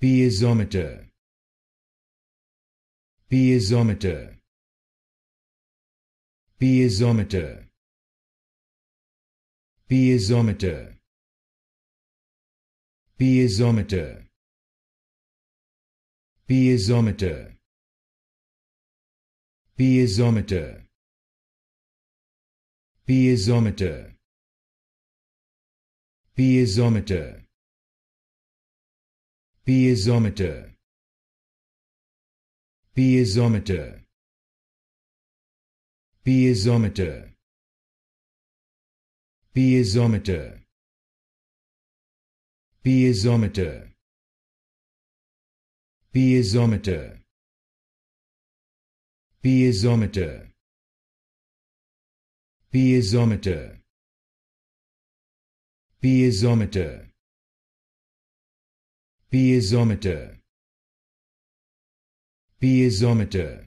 piezometer piezometer piezometer piezometer piezometer piezometer piezometer piezometer piezometer piezometer piezometer piezometer piezometer piezometer piezometer piezometer piezometer piezometer piezometer piezometer